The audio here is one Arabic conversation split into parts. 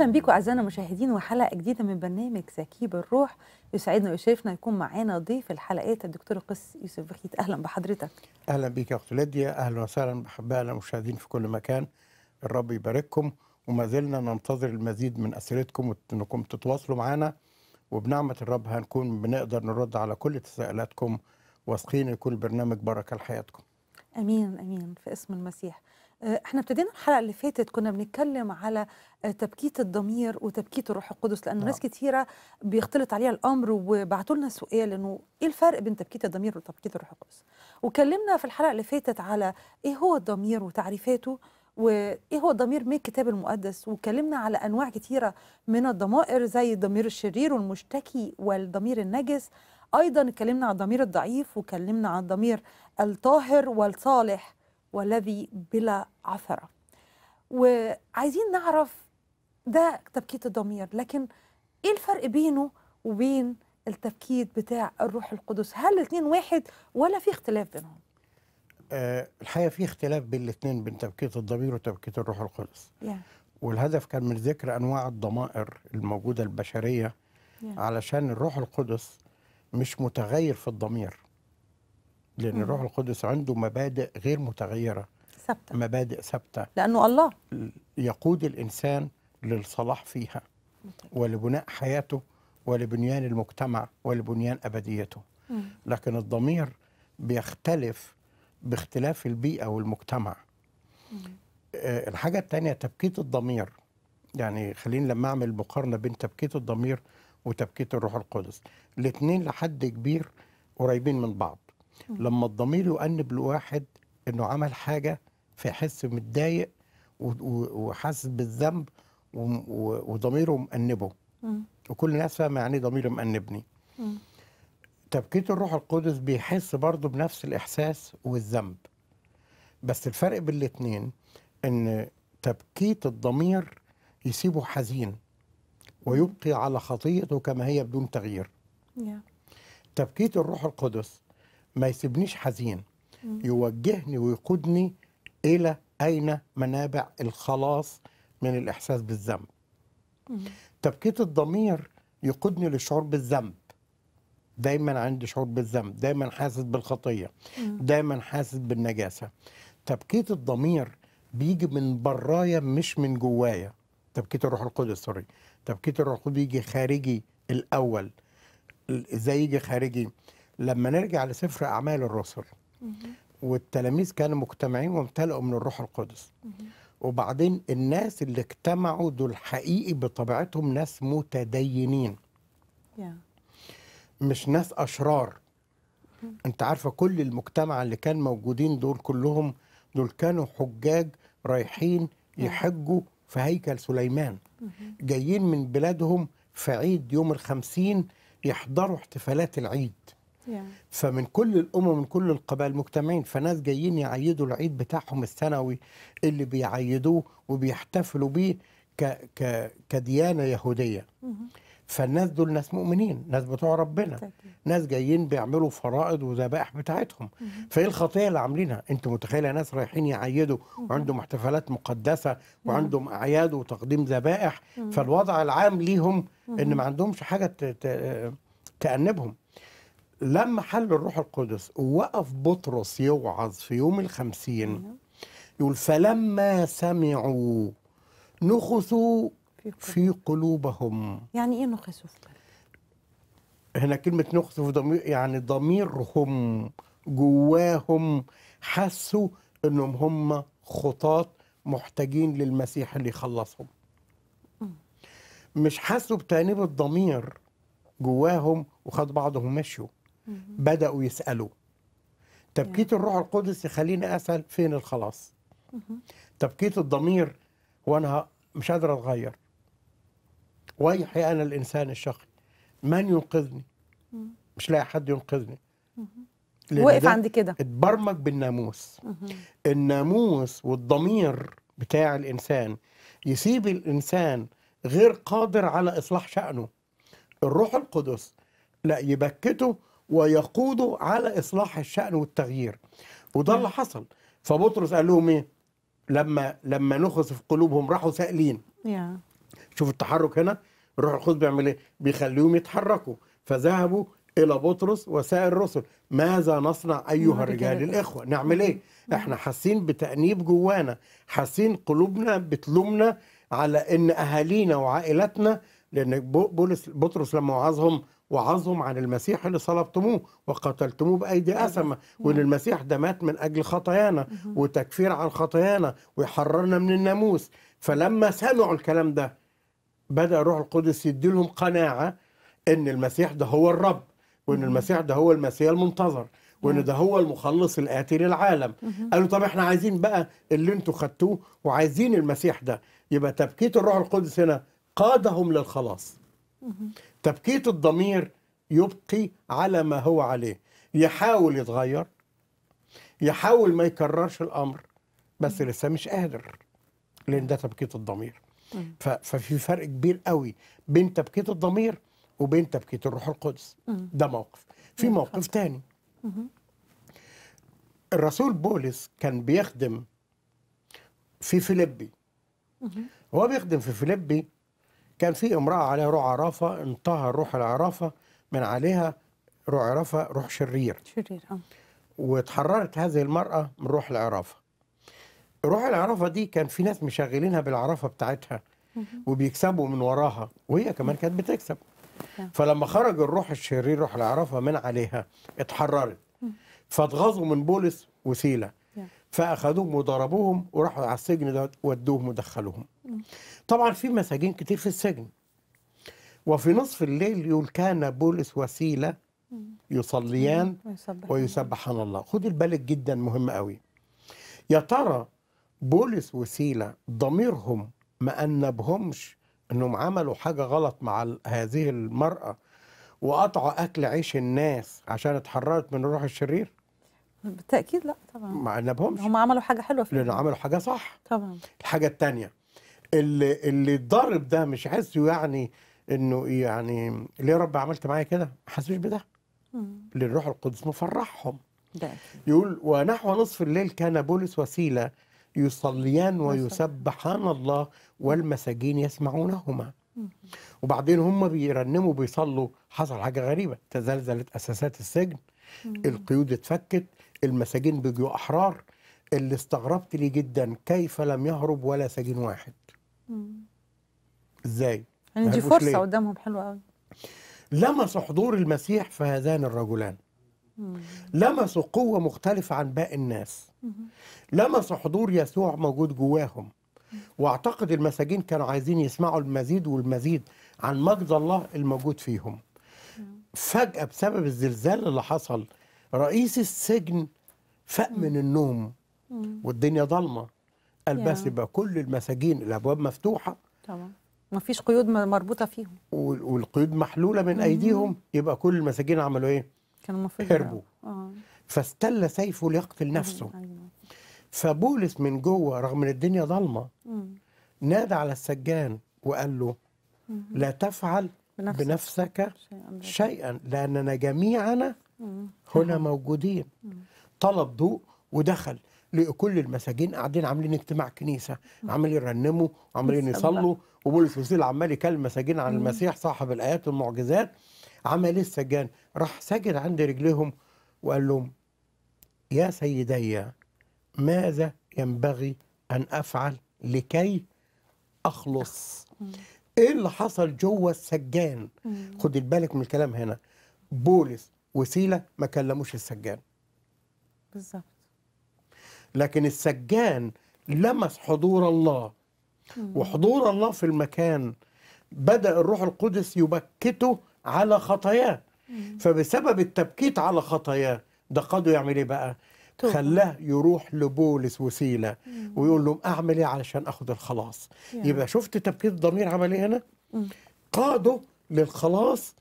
اهلا بيكم اعزائنا المشاهدين وحلقه جديده من برنامج زكي بالروح يسعدنا ويشرفنا يكون معانا ضيف الحلقات الدكتور قس يوسف بخيت اهلا بحضرتك اهلا بيك يا اخت ليديا اهلا وسهلا باحبائنا المشاهدين في كل مكان الرب يبارككم وما زلنا ننتظر المزيد من اسئلتكم وانكم تتواصلوا معانا وبنعمه الرب هنكون بنقدر نرد على كل تساؤلاتكم واثقين يكون البرنامج بركه لحياتكم امين امين في اسم المسيح آه، احنا ابتدينا الحلقه اللي فاتت كنا بنتكلم على آه، تبكيت الضمير وتبكيت الروح القدس لانه ناس نعم. كتيره بيختلط عليها الامر وبعتوا لنا سؤال انه ايه الفرق بين تبكيت الضمير وتبكيت الروح القدس وكلمنا في الحلقه اللي فاتت على ايه هو الضمير وتعريفاته وايه هو الضمير من الكتاب المقدس وكلمنا على انواع كتيره من الضمائر زي الضمير الشرير والمشتكي والضمير النجس ايضا اتكلمنا عن الضمير الضعيف وكلمنا عن الضمير الطاهر والصالح والذي بلا عثره وعايزين نعرف ده تبكيت الضمير لكن ايه الفرق بينه وبين التبكيت بتاع الروح القدس هل الاثنين واحد ولا في اختلاف بينهم أه الحقيقه في اختلاف بين الاثنين بين تبكيت الضمير وتبكيت الروح القدس yeah. والهدف كان من ذكر انواع الضمائر الموجوده البشريه yeah. علشان الروح القدس مش متغير في الضمير لان الروح القدس عنده مبادئ غير متغيره ثابته مبادئ ثابته لانه الله يقود الانسان للصلاح فيها ولبناء حياته ولبنيان المجتمع ولبنيان ابديته مم. لكن الضمير بيختلف باختلاف البيئه والمجتمع مم. آه، الحاجه الثانيه تبكيت الضمير يعني خليني لما اعمل مقارنه بين تبكيت الضمير وتبكيت الروح القدس الاثنين لحد كبير قريبين من بعض لما الضمير يؤنب لواحد انه عمل حاجه فيحس متضايق وحاسس بالذنب وضميره مأنبه وكل الناس فاهمه يعني إيه ضميري مأنبني تبكيت الروح القدس بيحس برضه بنفس الإحساس والذنب بس الفرق بين الاثنين إن تبكيت الضمير يسيبه حزين ويبقي على خطيئته كما هي بدون تغيير yeah. تبكيت الروح القدس ما يسيبنيش حزين يوجهني ويقودني الى اين منابع الخلاص من الاحساس بالذنب تبكيت الضمير يقودني للشعور بالذنب دايما عندي شعور بالذنب دايما حاسس بالخطيه دايما حاسس بالنجاسه تبكيت الضمير بيجي من برايا مش من جوايا تبكيت الروح القدس سوري تبكيت الروح القدس بيجي خارجي الاول ازاي يجي خارجي لما نرجع لسفر أعمال الرسل والتلاميذ كانوا مجتمعين وامتلئوا من الروح القدس وبعدين الناس اللي اجتمعوا دول حقيقي بطبيعتهم ناس متدينين مش ناس أشرار انت عارفة كل المجتمع اللي كان موجودين دول كلهم دول كانوا حجاج رايحين يحجوا في هيكل سليمان جايين من بلادهم في عيد يوم الخمسين يحضروا احتفالات العيد فمن كل الامم من كل القبائل مجتمعين فناس جايين يعيدوا العيد بتاعهم السنوي اللي بيعيدوه وبيحتفلوا بيه ك ك كديانه يهوديه mm-hmm. فالناس دول ناس مؤمنين ناس بتوع ربنا ناس جايين بيعملوا فرائض وذبائح بتاعتهم mm-hmm. فايه الخطيه اللي عاملينها انت متخيله ناس رايحين يعيدوا mm-hmm. وعندهم احتفالات مقدسه وعندهم اعياد وتقديم ذبائح فالوضع العام ليهم ان ما عندهمش حاجه آه، تأنبهم لما حل الروح القدس ووقف بطرس يوعظ في يوم الخمسين يقول فلما سمعوا نخثوا في قلوبهم يعني ايه نخثوا في هنا كلمة نخثوا في ضمير يعني ضميرهم جواهم حسوا انهم هم خطاط محتاجين للمسيح اللي يخلصهم مش حسوا بتأنيب الضمير جواهم وخد بعضهم مشوا بدأوا يسألوا تبكيت يعني. الروح القدس يخليني أسأل فين الخلاص تبكيت الضمير وأنا مش قادر أتغير ويحي أنا الإنسان الشقي من ينقذني مش لاقي حد ينقذني وقف عند كده اتبرمج بالناموس الناموس والضمير بتاع الإنسان يسيب الإنسان غير قادر على إصلاح شأنه الروح القدس لا يبكته ويقودوا على إصلاح الشأن والتغيير وده اللي حصل فبطرس قال لهم إيه لما لما نخص في قلوبهم راحوا سائلين شوف التحرك هنا الروح القدس بيعمل ايه؟ بيخليهم يتحركوا فذهبوا الى بطرس وسائر الرسل ماذا نصنع ايها الرجال الاخوه نعمل ايه احنا حاسين بتانيب جوانا حاسين قلوبنا بتلومنا على ان اهالينا وعائلاتنا لان بولس بطرس لما وعظهم وعظهم عن المسيح اللي صلبتموه وقتلتموه بأيدي أيوة. أسمة وإن المسيح ده مات من أجل خطايانا وتكفير عن خطايانا ويحررنا من الناموس فلما سمعوا الكلام ده بدأ الروح القدس يديلهم قناعة إن المسيح ده هو الرب وإن المسيح ده هو المسيح المنتظر وان ده هو المخلص الاتي للعالم قالوا طب احنا عايزين بقى اللي انتوا خدتوه وعايزين المسيح ده يبقى تبكيت الروح القدس هنا قادهم للخلاص تبكية الضمير يبقي على ما هو عليه يحاول يتغير يحاول ما يكررش الأمر بس لسه مش قادر لأن ده تبكية الضمير ففي فرق كبير قوي بين تبكية الضمير وبين تبكية الروح القدس ده موقف في موقف تاني الرسول بولس كان بيخدم في فيلبي هو بيخدم في فيلبي كان في امرأة عليها روح عرافة انتهى روح العرافة من عليها روح عرافة روح شرير شرير اه واتحررت هذه المرأة من روح العرافة روح العرافة دي كان في ناس مشغلينها بالعرافة بتاعتها وبيكسبوا من وراها وهي كمان كانت بتكسب فلما خرج الروح الشرير روح العرافة من عليها اتحررت فاتغاظوا من بولس وسيلة فاخذوهم وضربوهم وراحوا على السجن ده ودوهم ودخلوهم طبعا في مساجين كتير في السجن وفي نصف الليل يقول كان بولس وسيله يصليان ويسبحان الله خد البالك جدا مهم قوي يا ترى بولس وسيله ضميرهم ما انبهمش انهم عملوا حاجه غلط مع هذه المراه وقطعوا اكل عيش الناس عشان اتحررت من الروح الشرير بالتاكيد لا طبعا ما عنبهمش هم عملوا حاجه حلوه في لانه عملوا حاجه صح طبعا الحاجه الثانيه اللي اللي اتضرب ده مش حاسه يعني انه يعني ليه يا رب عملت معايا كده ما حسوش بده لان الروح القدس مفرحهم ده يقول ونحو نصف الليل كان بولس وسيله يصليان ويسبحان الله والمساجين يسمعونهما وبعدين هم بيرنموا بيصلوا حصل حاجه غريبه تزلزلت اساسات السجن القيود اتفكت المساجين بيجوا احرار اللي استغربت لي جدا كيف لم يهرب ولا سجين واحد ازاي يعني دي فرصه ليه؟ قدامهم حلوه قوي لمس حضور المسيح في هذان الرجلان لمسوا قوه مختلفه عن باقي الناس لمسوا حضور يسوع موجود جواهم واعتقد المساجين كانوا عايزين يسمعوا المزيد والمزيد عن مجد الله الموجود فيهم فجاه بسبب الزلزال اللي حصل رئيس السجن فاق من النوم والدنيا ضلمه قال بس يبقى كل المساجين الابواب مفتوحه طبعا مفيش قيود مربوطه فيهم والقيود محلوله من ايديهم يبقى كل المساجين عملوا ايه؟ كانوا المفروض هربوا اه فاستل سيفه ليقتل أيوة، نفسه أيوة. فبولس من جوه رغم ان الدنيا ضلمه نادى على السجان وقال له لا تفعل بنفسك شيئا لاننا جميعنا هنا موجودين طلب ضوء ودخل لكل المساجين قاعدين عاملين اجتماع كنيسه عمالين يرنموا وعمالين يصلوا وبولس الرسول عمال يكلم المساجين عن المسيح صاحب الايات والمعجزات عمل ايه السجان راح سجد عند رجليهم وقال لهم يا سيدي ماذا ينبغي ان افعل لكي اخلص ايه اللي حصل جوه السجان خد بالك من الكلام هنا بولس وسيله ما كلموش السجان بالظبط لكن السجان لمس حضور الله وحضور الله في المكان بدا الروح القدس يبكته على خطاياه فبسبب التبكيت على خطاياه ده قدو يعمل ايه بقى خلاه يروح لبولس وسيلة ويقول لهم أعمل إيه علشان أخد الخلاص يعني. يبقى شفت تبكير الضمير عمل إيه هنا قاده للخلاص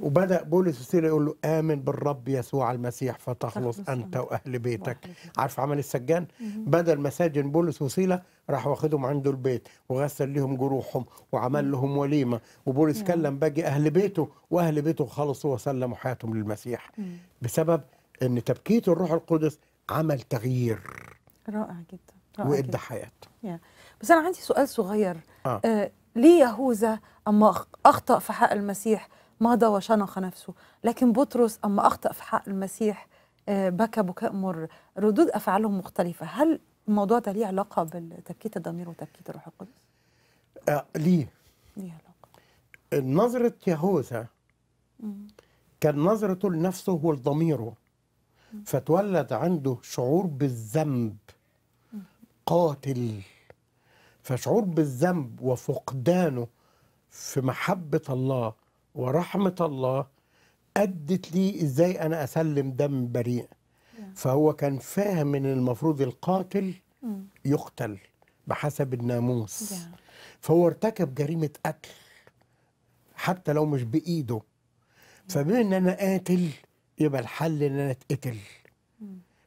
وبدا بولس السير يقول له امن بالرب يسوع المسيح فتخلص انت واهل بيتك عارف عمل السجان بدل مساجن بولس وسيله راح واخدهم عنده البيت وغسل لهم جروحهم وعمل لهم وليمه وبولس كلم باقي اهل بيته واهل بيته خلصوا وسلموا حياتهم للمسيح بسبب ان تبكيت الروح القدس عمل تغيير رائع جدا رائع وادى حياته بس انا عندي سؤال صغير آه. آه ليه يهوذا اما اخطا في حق المسيح مضى وشنق نفسه لكن بطرس أما أخطأ في حق المسيح آه، بكى بكاء مر ردود أفعالهم مختلفة هل الموضوع ده ليه علاقة بتبكيت الضمير وتبكيت الروح القدس؟ آه ليه ليه علاقة نظرة يهوذا كان نظرته لنفسه ولضميره فتولد عنده شعور بالذنب قاتل فشعور بالذنب وفقدانه في محبة الله ورحمه الله ادت لي ازاي انا اسلم دم بريء فهو كان فاهم ان المفروض القاتل يقتل بحسب الناموس فهو ارتكب جريمه قتل حتى لو مش بايده فبما ان انا قاتل يبقى الحل ان انا اتقتل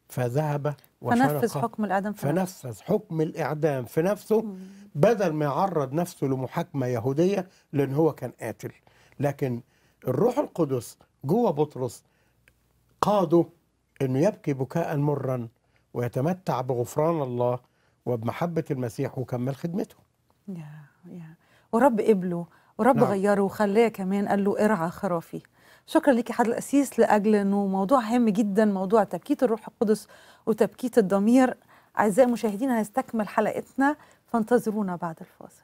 فذهب فنفذ حكم الاعدام في فنفذ حكم الاعدام في نفسه بدل ما يعرض نفسه لمحاكمه يهوديه لان هو كان قاتل لكن الروح القدس جوه بطرس قاده انه يبكي بكاء مرا ويتمتع بغفران الله وبمحبه المسيح وكمل خدمته. يا يا ورب قبله ورب نعم. غيره وخلاه كمان قال له ارعى خرافي. شكرا لك حضر القسيس لأجل أنه موضوع هام جدا موضوع تبكيت الروح القدس وتبكيت الضمير أعزائي المشاهدين هنستكمل حلقتنا فانتظرونا بعد الفاصل.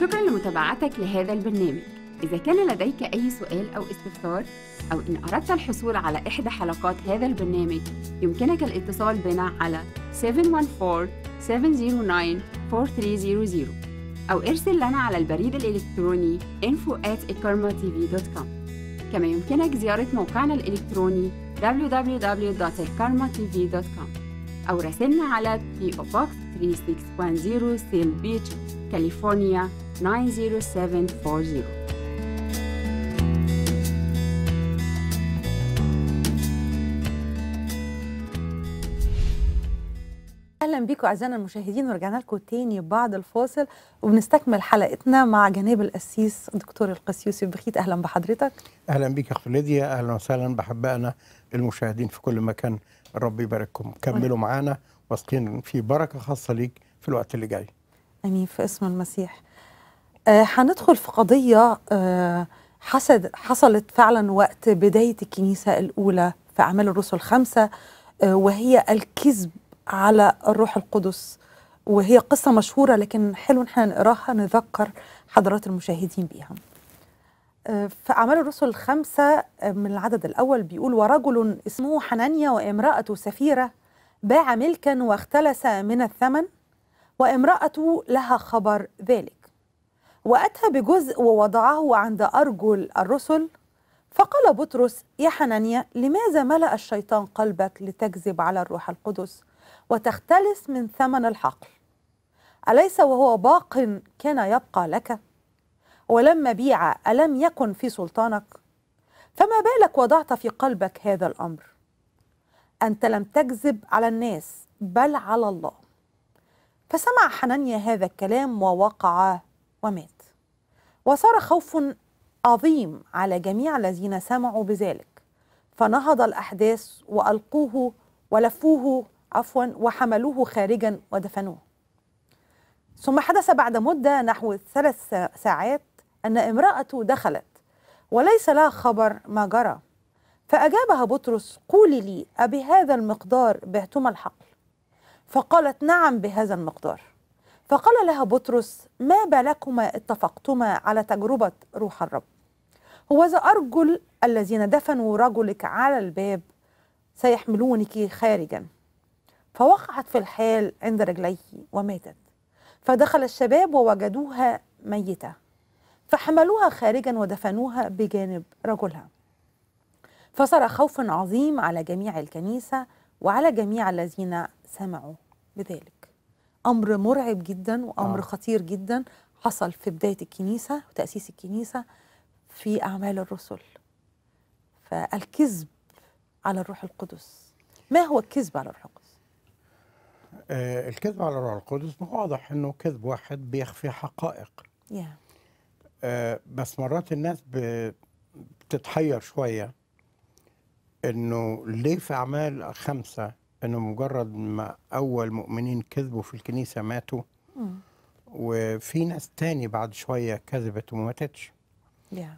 شكرا لمتابعتك لهذا البرنامج إذا كان لديك أي سؤال أو استفسار أو إن أردت الحصول على إحدى حلقات هذا البرنامج يمكنك الاتصال بنا على 714-709-4300 أو ارسل لنا على البريد الإلكتروني info at كما يمكنك زيارة موقعنا الإلكتروني www.ikarmatv.com أو راسلنا على بي Box 3610 سيل بيتش كاليفورنيا 90740 اهلا بيكم اعزائنا المشاهدين ورجعنا لكم تاني بعد الفاصل وبنستكمل حلقتنا مع جناب القسيس دكتور القس يوسف بخيت اهلا بحضرتك اهلا بيك يا اخت ليديا اهلا وسهلا بحبائنا المشاهدين في كل مكان ربي يبارككم كملوا معانا واثقين في بركه خاصه ليك في الوقت اللي جاي امين في اسم المسيح آه هندخل في قضيه آه حسد حصلت فعلا وقت بدايه الكنيسه الاولى في اعمال الرسل خمسه آه وهي الكذب على الروح القدس وهي قصه مشهوره لكن حلو ان احنا نقراها نذكر حضرات المشاهدين بيها في أعمال الرسل الخمسة آه، من العدد الأول بيقول ورجل اسمه حنانيا وامرأة سفيرة باع ملكا واختلس من الثمن وامرأته لها خبر ذلك وأتى بجزء ووضعه عند أرجل الرسل فقال بطرس يا حنانيا لماذا ملأ الشيطان قلبك لتكذب على الروح القدس وتختلس من ثمن الحقل أليس وهو باق كان يبقى لك؟ ولما بيع ألم يكن في سلطانك فما بالك وضعت في قلبك هذا الأمر أنت لم تكذب على الناس بل على الله فسمع حنانيا هذا الكلام ووقع ومات وصار خوف عظيم على جميع الذين سمعوا بذلك فنهض الأحداث وألقوه ولفوه عفوا وحملوه خارجا ودفنوه ثم حدث بعد مدة نحو ثلاث ساعات أن امرأته دخلت وليس لها خبر ما جرى فأجابها بطرس قولي لي أبهذا المقدار بعتما الحقل فقالت نعم بهذا المقدار فقال لها بطرس ما بالكما اتفقتما على تجربة روح الرب هوذا أرجل الذين دفنوا رجلك على الباب سيحملونك خارجا فوقعت في الحال عند رجليه وماتت فدخل الشباب ووجدوها ميتة فحملوها خارجا ودفنوها بجانب رجلها فصار خوف عظيم على جميع الكنيسة وعلى جميع الذين سمعوا بذلك أمر مرعب جدا وأمر آه. خطير جدا حصل في بداية الكنيسة وتأسيس الكنيسة في أعمال الرسل فالكذب على الروح القدس ما هو الكذب على الروح القدس؟ آه الكذب على الروح القدس واضح انه كذب واحد بيخفي حقائق yeah. آه، بس مرات الناس بتتحير شويه انه ليه في اعمال خمسه انه مجرد ما اول مؤمنين كذبوا في الكنيسه ماتوا وفي ناس تاني بعد شويه كذبت وماتتش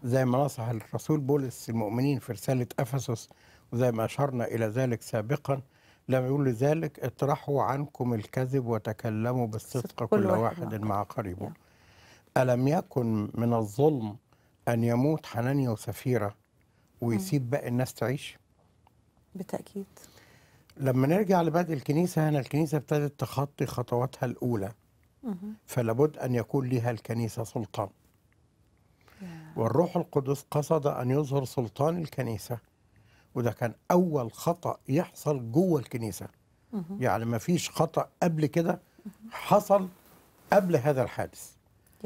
زي ما نصح الرسول بولس المؤمنين في رساله افسس وزي ما اشرنا الى ذلك سابقا لما يقول لذلك اطرحوا عنكم الكذب وتكلموا بالصدق كل, واحد, مع قريبه ألم يكن من الظلم أن يموت حنانيا وسفيرة ويسيب باقي الناس تعيش؟ بالتأكيد لما نرجع لبدء الكنيسة هنا الكنيسة ابتدت تخطي خطواتها الأولى فلابد أن يكون لها الكنيسة سلطان والروح القدس قصد أن يظهر سلطان الكنيسة وده كان أول خطأ يحصل جوه الكنيسة يعني ما فيش خطأ قبل كده حصل قبل هذا الحادث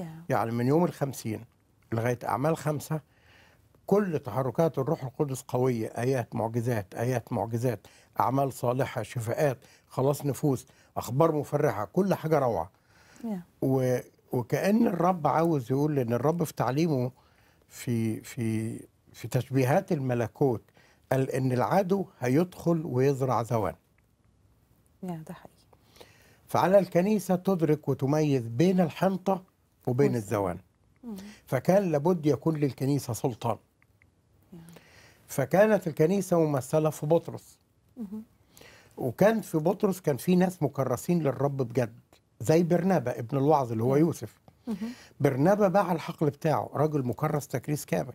yeah. يعني من يوم الخمسين لغاية أعمال خمسة كل تحركات الروح القدس قوية آيات معجزات آيات معجزات أعمال صالحة شفاءات خلاص نفوس أخبار مفرحة كل حاجة روعة yeah. و... وكأن الرب عاوز يقول إن الرب في تعليمه في في في تشبيهات الملكوت قال إن العدو هيدخل ويزرع زوان yeah, ده حقيقي فعلى الكنيسة تدرك وتميز بين الحنطة وبين الزوان فكان لابد يكون للكنيسة سلطان يعني. فكانت الكنيسة ممثلة في بطرس وكان في بطرس كان في ناس مكرسين للرب بجد زي برنابا ابن الوعظ اللي هو يوسف برنابا باع الحقل بتاعه راجل مكرس تكريس كامل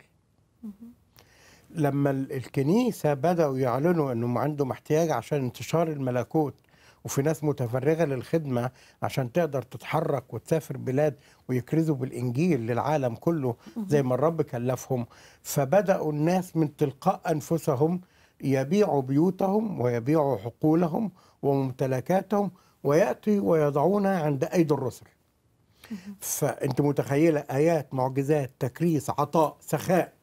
لما الكنيسة بدأوا يعلنوا أنهم عندهم احتياج عشان انتشار الملكوت وفي ناس متفرغه للخدمه عشان تقدر تتحرك وتسافر بلاد ويكرزوا بالانجيل للعالم كله زي ما الرب كلفهم فبداوا الناس من تلقاء انفسهم يبيعوا بيوتهم ويبيعوا حقولهم وممتلكاتهم وياتي ويضعونها عند ايدي الرسل فانت متخيله ايات معجزات تكريس عطاء سخاء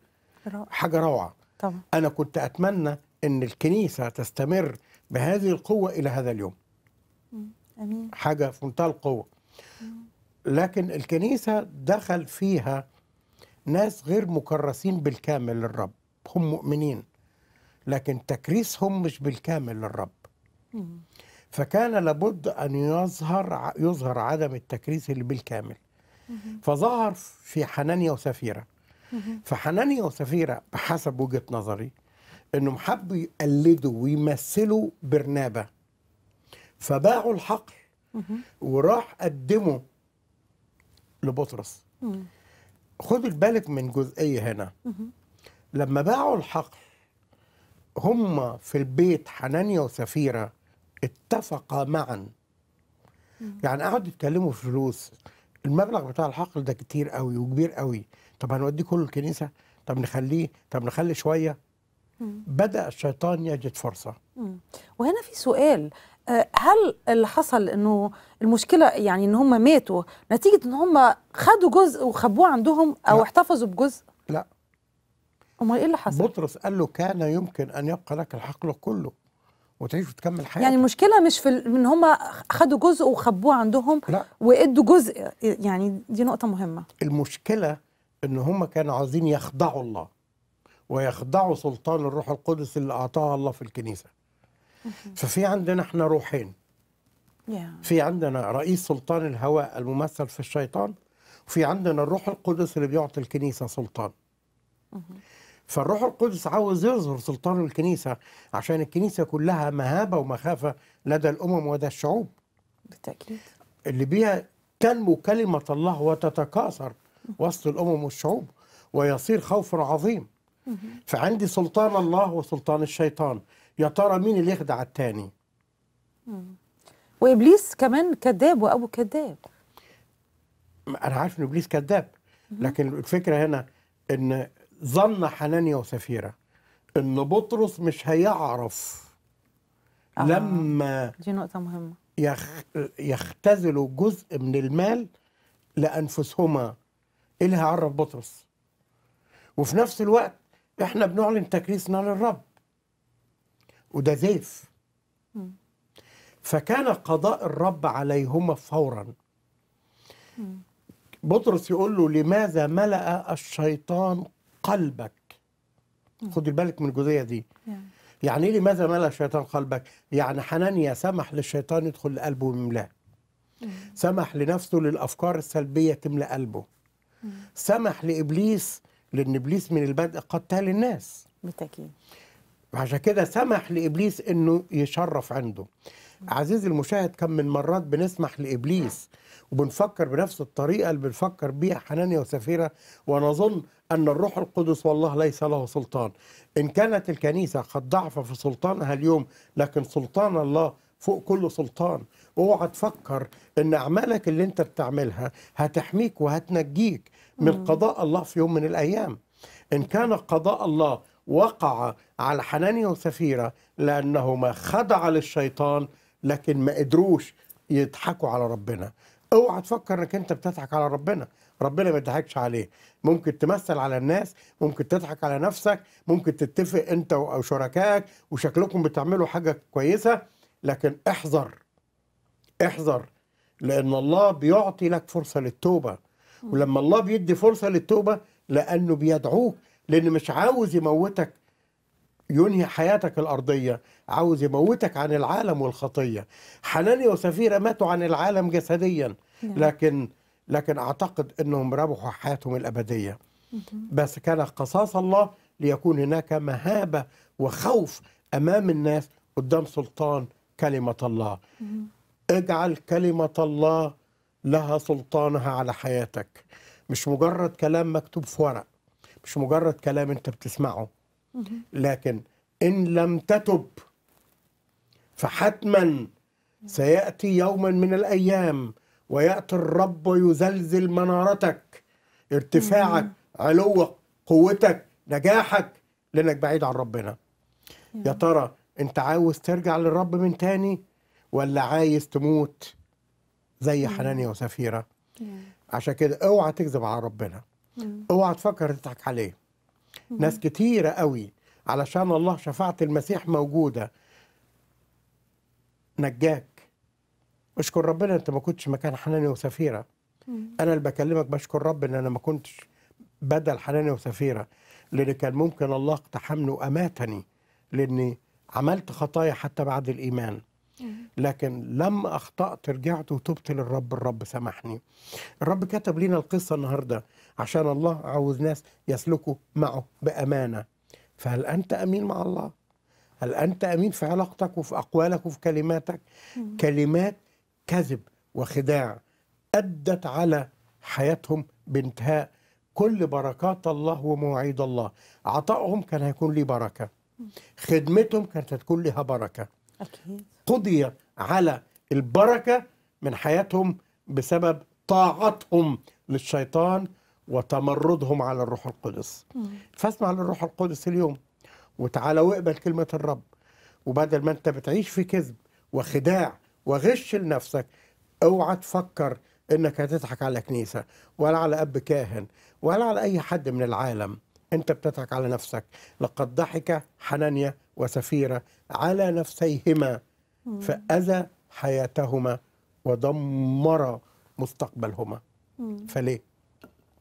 حاجه روعه طبعا. انا كنت اتمنى ان الكنيسه تستمر بهذه القوه الى هذا اليوم أمين. حاجه في منتهى القوه لكن الكنيسه دخل فيها ناس غير مكرسين بالكامل للرب هم مؤمنين لكن تكريسهم مش بالكامل للرب فكان لابد ان يظهر يظهر عدم التكريس اللي بالكامل فظهر في حنانيا وسفيره فحنانيا وسفيره بحسب وجهه نظري انهم حبوا يقلدوا ويمثلوا برنابه فباعوا الحقل وراح قدمه لبطرس خد بالك من جزئيه هنا لما باعوا الحقل هما في البيت حنانيا وسفيره اتفقا معا يعني قعدوا يتكلموا في فلوس المبلغ بتاع الحقل ده كتير قوي وكبير قوي طب هنوديه كله الكنيسه طب نخليه طب نخلي شويه بدا الشيطان يجد فرصه وهنا في سؤال هل اللي حصل انه المشكله يعني ان هم ماتوا نتيجه ان هم خدوا جزء وخبوه عندهم او لا. احتفظوا بجزء لا امال ايه اللي حصل بطرس قال له كان يمكن ان يبقى لك الحقل كله وتعيش وتكمل حياتك يعني المشكله مش في ان هم خدوا جزء وخبوه عندهم لا. وادوا جزء يعني دي نقطه مهمه المشكله ان هم كانوا عايزين يخضعوا الله ويخضعوا سلطان الروح القدس اللي اعطاها الله في الكنيسه ففي عندنا احنا روحين في عندنا رئيس سلطان الهواء الممثل في الشيطان وفي عندنا الروح القدس اللي بيعطي الكنيسه سلطان فالروح القدس عاوز يظهر سلطان الكنيسه عشان الكنيسه كلها مهابه ومخافه لدى الامم ولدى الشعوب بالتاكيد اللي بيها تنمو كلمه الله وتتكاثر وسط الامم والشعوب ويصير خوف عظيم فعندي سلطان الله وسلطان الشيطان يا ترى مين اللي يخدع التاني وابليس كمان كذاب وابو كذاب انا عارف ان ابليس كذاب لكن الفكره هنا ان ظن حنانيا وسفيره ان بطرس مش هيعرف آه. لما دي نقطه مهمه يختزلوا جزء من المال لانفسهما ايه اللي هيعرف بطرس وفي نفس الوقت احنا بنعلن تكريسنا للرب وده زيف فكان قضاء الرب عليهما فورا بطرس يقول له لماذا ملأ الشيطان قلبك خدي بالك من الجزئيه دي نعم. يعني ايه لماذا ملأ الشيطان قلبك يعني حنانيا سمح للشيطان يدخل لقلبه ويملاه سمح لنفسه للافكار السلبيه تملأ قلبه سمح لابليس لأن إبليس من البدء قتال الناس بالتأكيد وعشان كده سمح لإبليس أنه يشرف عنده عزيزي المشاهد كم من مرات بنسمح لإبليس وبنفكر بنفس الطريقة اللي بنفكر بيها حنانيا وسفيرة ونظن أن الروح القدس والله ليس له سلطان إن كانت الكنيسة قد ضعف في سلطانها اليوم لكن سلطان الله فوق كل سلطان اوعى تفكر ان اعمالك اللي انت بتعملها هتحميك وهتنجيك من قضاء الله في يوم من الأيام إن كان قضاء الله وقع على حناني وسفيرة لأنهما خدع للشيطان لكن ما قدروش يضحكوا على ربنا اوعى تفكر انك انت بتضحك على ربنا ربنا ما يضحكش عليه ممكن تمثل على الناس ممكن تضحك على نفسك ممكن تتفق انت او شركائك وشكلكم بتعملوا حاجه كويسه لكن احذر احذر لان الله بيعطي لك فرصه للتوبه ولما الله بيدي فرصه للتوبه لانه بيدعوك لان مش عاوز يموتك ينهي حياتك الارضيه عاوز يموتك عن العالم والخطيه حناني وسفيره ماتوا عن العالم جسديا نعم. لكن لكن اعتقد انهم ربحوا حياتهم الابديه بس كان قصاص الله ليكون هناك مهابه وخوف امام الناس قدام سلطان كلمه الله اجعل كلمه الله لها سلطانها على حياتك مش مجرد كلام مكتوب في ورق مش مجرد كلام انت بتسمعه لكن ان لم تتب فحتما سياتي يوما من الايام وياتي الرب ويزلزل منارتك ارتفاعك علوك قوتك نجاحك لانك بعيد عن ربنا يا ترى انت عاوز ترجع للرب من تاني ولا عايز تموت زي حنانيا وسفيرة عشان كده اوعى تكذب على ربنا اوعى تفكر تضحك عليه ناس كتيرة قوي علشان الله شفاعة المسيح موجودة نجاك اشكر ربنا انت ما كنتش مكان حنانيا وسفيرة انا اللي بكلمك بشكر رب ان انا ما كنتش بدل حنانيا وسفيرة لان كان ممكن الله اقتحمني واماتني لاني عملت خطايا حتى بعد الايمان لكن لما اخطات رجعت وتبت للرب الرب سامحني الرب كتب لنا القصه النهارده عشان الله عاوز ناس يسلكوا معه بامانه فهل انت امين مع الله هل انت امين في علاقتك وفي اقوالك وفي كلماتك مم. كلمات كذب وخداع ادت على حياتهم بانتهاء كل بركات الله ومواعيد الله عطائهم كان هيكون ليه بركه خدمتهم كانت هتكون لها بركه أكيد. قضي على البركة من حياتهم بسبب طاعتهم للشيطان وتمردهم على الروح القدس فاسمع للروح القدس اليوم وتعالى واقبل كلمة الرب وبدل ما انت بتعيش في كذب وخداع وغش لنفسك اوعى تفكر انك هتضحك على كنيسة ولا على اب كاهن ولا على اي حد من العالم أنت بتضحك على نفسك لقد ضحك حنانيا وسفيرة على نفسيهما فأذى حياتهما ودمر مستقبلهما فليه؟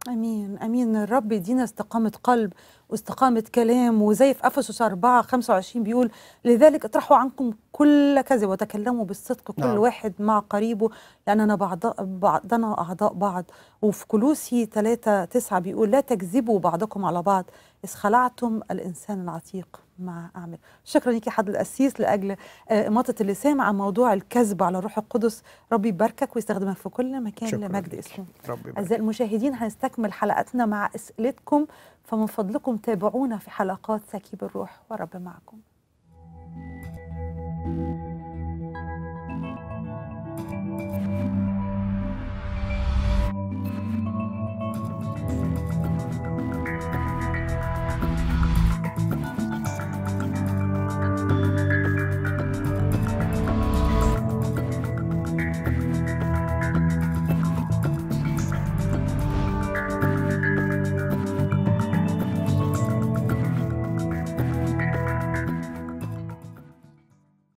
امين امين الرب يدينا استقامه قلب واستقامه كلام وزي في افسس 4 25 بيقول لذلك اطرحوا عنكم كل كذا وتكلموا بالصدق كل نعم. واحد مع قريبه لاننا بعض بعضنا اعضاء بعض وفي كلوسي 3 9 بيقول لا تكذبوا بعضكم على بعض اذ خلعتم الانسان العتيق ما اعمل شكرا ليكي حضر القسيس لاجل آه، اماطه اللسان عن موضوع الكذب على الروح القدس ربي يباركك ويستخدمك في كل مكان لمجد اسمه اعزائي المشاهدين هنستكمل حلقتنا مع اسئلتكم فمن فضلكم تابعونا في حلقات سكيب الروح ورب معكم